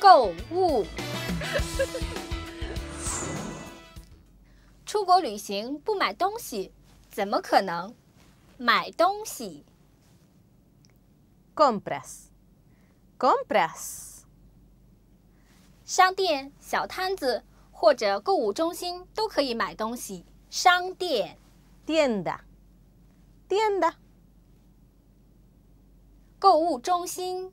购物，出国旅行不买东西，怎么可能？买东西，compras，compras，商店、小摊子或者购物中心都可以买东西。商店，店的，店的，购物中心。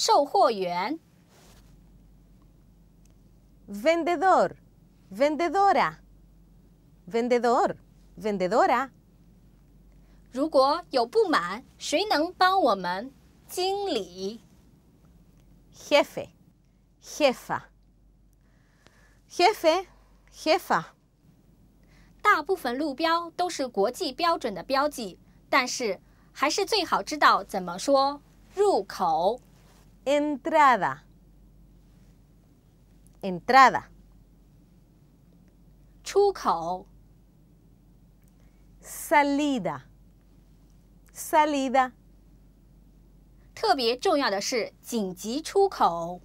售货员，vendedor，vendedora，vendedor，vendedora。如果有不满，谁能帮我们？经理，jefe，jefa，jefe，jefa。大部分路标都是国际标准的标记，但是还是最好知道怎么说。入口。entrada，entrada，出口，salida，salida，特别重要的是紧急出口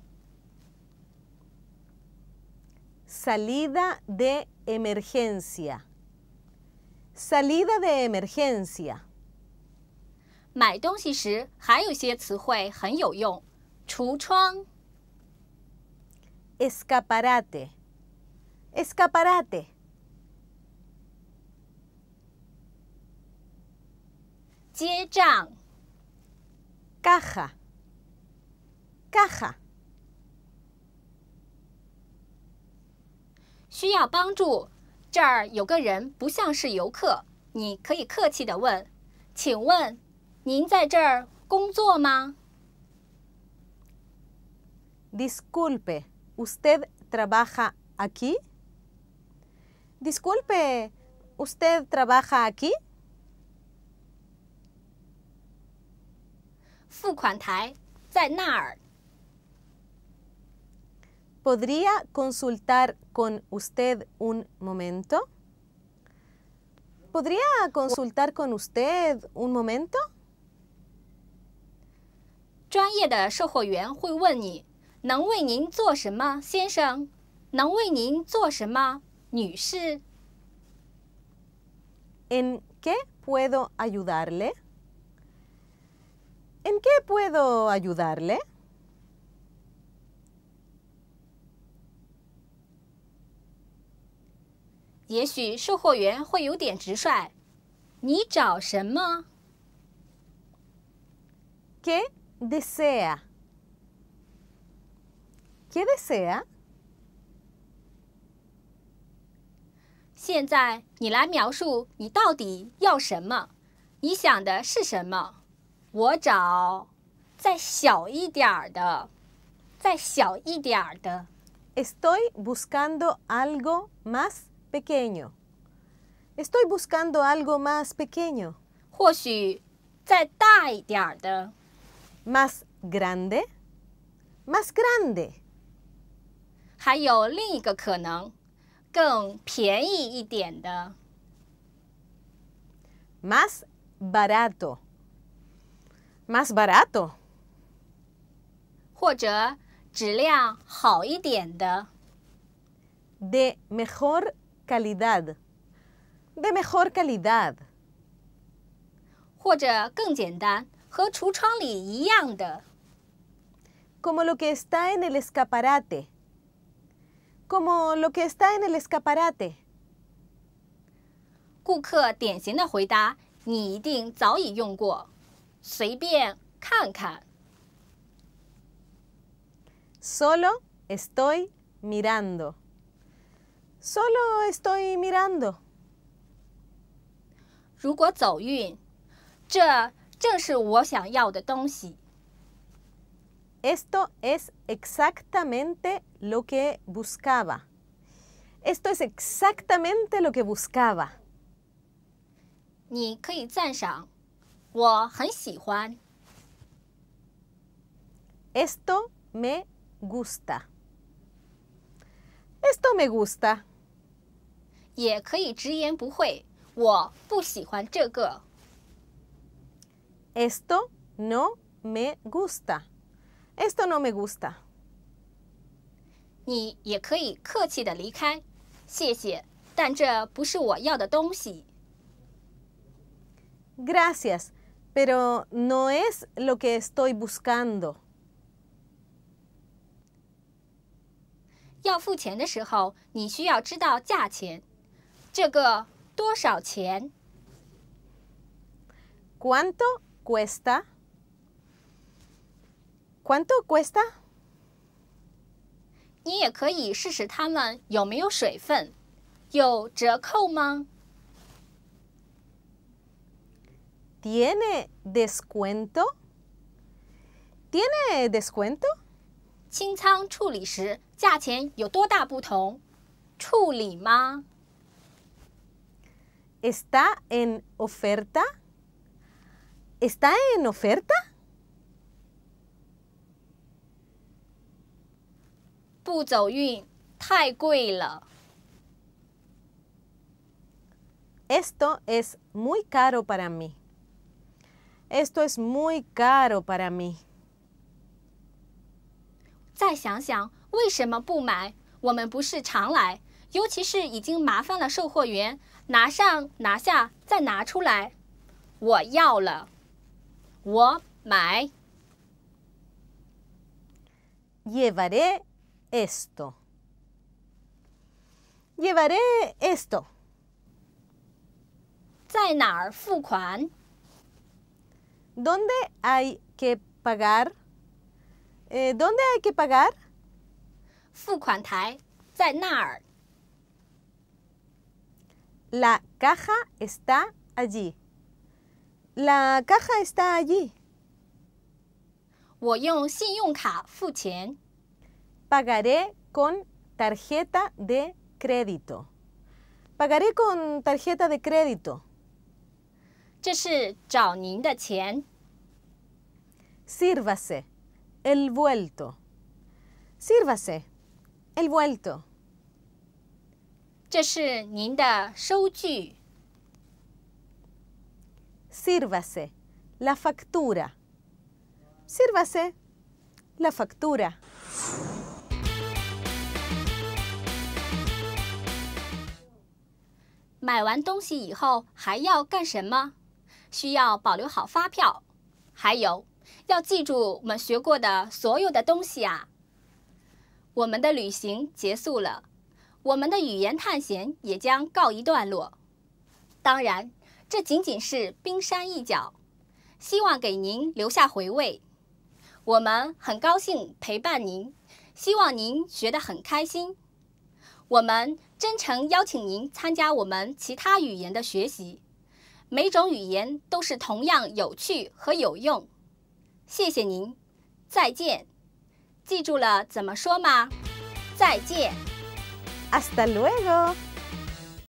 ，salida de emergencia，salida de emergencia。买东西时还有些词汇很有用。橱窗，escaparate，escaparate，结账，caja，caja，需要帮助？这儿有个人不像是游客，你可以客气的问：“请问，您在这儿工作吗？” Disculpe, ¿usted trabaja aquí? Disculpe, ¿usted trabaja aquí? ¿Podría consultar con usted un momento? ¿Podría consultar con usted un momento? 专业的售货员会问你能为您做什么，先生？能为您做什么，女士？¿En qué puedo ayudarle? ¿En qué puedo ayudarle? 也许售货员会有点直率。你找什么？¿Qué desea? ¿Qué desea? 现在你来描述你到底要什么，你想的是什么？我找再小一点儿的，再小一点儿的。Estoy buscando algo más pequeño. Estoy buscando algo más pequeño. 或许再大一点儿的。Más grande. Más grande. 还有另一个可能，更便宜一点的，más barato，más barato，或者质量好一点的，de mejor calidad，de mejor calidad，或者更简单，和橱窗里一样的，como lo que está en el escaparate。Como lo que está en el escaparate。顾客典型的回答，你一定早已用过。随便看看。Solo estoy mirando。Solo estoy mirando。如果走运，这正是我想要的东西。Esto es exactamente lo que buscaba. Esto es exactamente lo que buscaba. Esto me gusta. Esto me gusta. Esto no me gusta. Esto no me gusta. Ni ye kui ke de likai. kai. Xie Dan zhe busi wo yao de dong Gracias, pero no es lo que estoy buscando. Yao fu de shihou, ni xiu yao zhi dao jia qian. Zhe shao qian. Cuanto cuesta... cuanto cuesta？你也可以试试它们有没有水分。有折扣吗？Tiene descuento？Tiene descuento？清仓处理时价钱有多大不同？处理吗？Está en oferta？Está en oferta？不走运，太贵了。Esto es muy caro para mí. Esto es muy caro para mí。再想想为什么不买？我们不是常来，尤其是已经麻烦了售货员，拿上、拿下、再拿出来。我要了，我买。Y v a r e esto. Llevaré esto. fuquan. ¿Dónde hay que pagar? Eh, ¿Dónde hay que pagar? zainar. La caja está allí. La caja está allí. 我用信用卡付钱。pagaré con tarjeta de crédito. Pagaré con tarjeta de crédito. Sírvase. el vuelto. Sírvase, el vuelto. Sírvase. la factura. Sírvase, la factura. 买完东西以后还要干什么？需要保留好发票，还有要记住我们学过的所有的东西啊。我们的旅行结束了，我们的语言探险也将告一段落。当然，这仅仅是冰山一角，希望给您留下回味。我们很高兴陪伴您，希望您学得很开心。我们。真诚邀请您参加我们其他语言的学习，每种语言都是同样有趣和有用。谢谢您，再见。记住了怎么说吗？再见，hasta luego。